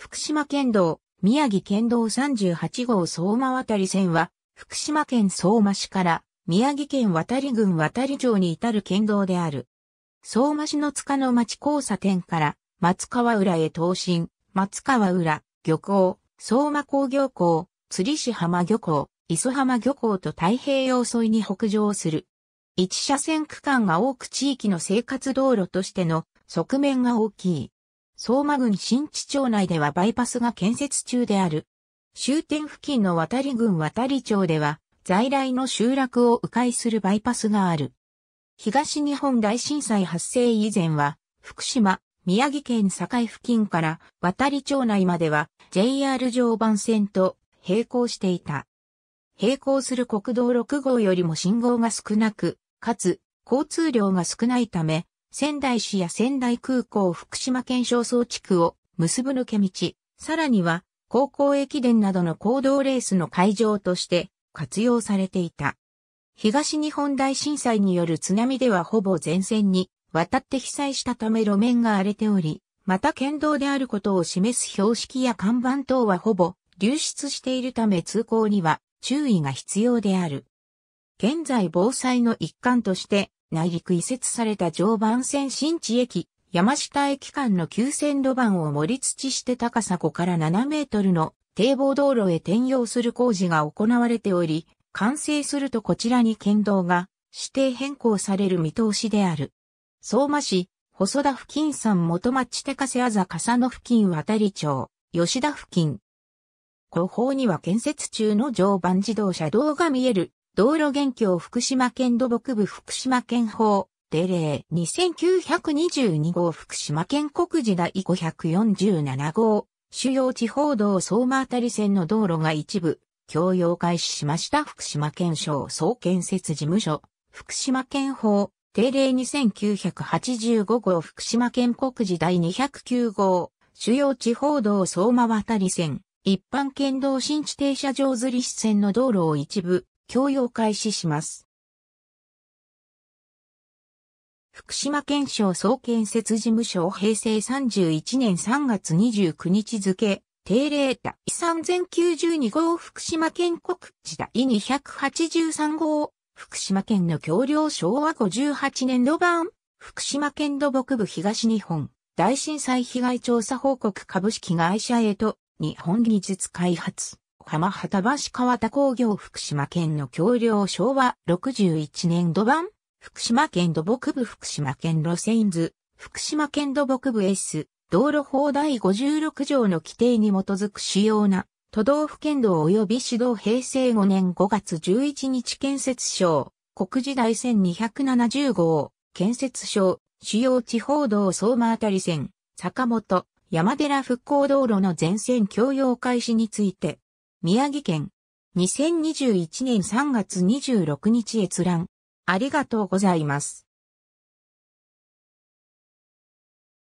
福島県道、宮城県道38号相馬渡り線は、福島県相馬市から宮城県渡り郡渡り町に至る県道である。相馬市の塚の町交差点から松川浦へ東進、松川浦、漁港、相馬工業港、釣市浜漁港、磯浜漁港と太平洋沿いに北上する。一車線区間が多く地域の生活道路としての側面が大きい。相馬郡新地町内ではバイパスが建設中である。終点付近の渡り郡渡り町では、在来の集落を迂回するバイパスがある。東日本大震災発生以前は、福島、宮城県境付近から渡り町内までは JR 常磐線と並行していた。並行する国道6号よりも信号が少なく、かつ交通量が少ないため、仙台市や仙台空港福島県焦燥地区を結ぶ抜け道、さらには高校駅伝などの行動レースの会場として活用されていた。東日本大震災による津波ではほぼ前線に渡って被災したため路面が荒れており、また県道であることを示す標識や看板等はほぼ流出しているため通行には注意が必要である。現在防災の一環として内陸移設された常磐線新地駅、山下駅間の急線路盤を盛り土して高さ5から7メートルの堤防道路へ転用する工事が行われており、完成するとこちらに県道が指定変更される見通しである。相馬市、細田付近山元町高瀬あざ笠野付近渡り町、吉田付近。後方には建設中の常磐自動車道が見える道路元凶福島県土木部福島県法、定例2922号福島県国時第547号、主要地方道相馬渡り線の道路が一部、共用開始しました福島県省総建設事務所、福島県法、定例2985号福島県国時第209号、主要地方道相馬渡り線、一般県道新地停車場釣り支線の道路を一部、供用開始します。福島県省総建設事務所平成31年3月29日付、定例第3092号福島県国時代283号、福島県の橋梁昭和58年度版、福島県土木部東日本大震災被害調査報告株式会社へと日本技術開発浜畑橋川田工業福島県の橋梁昭和61年度版、福島県土木部福島県路線図、福島県土木部 S、道路法第56条の規定に基づく主要な都道府県道及び市道平成5年5月11日建設省、国時代1270号、建設省、主要地方道相馬あたり線、坂本、山寺復興道路の全線共用開始について、宮城県。2021年3月26日閲覧。ありがとうございます。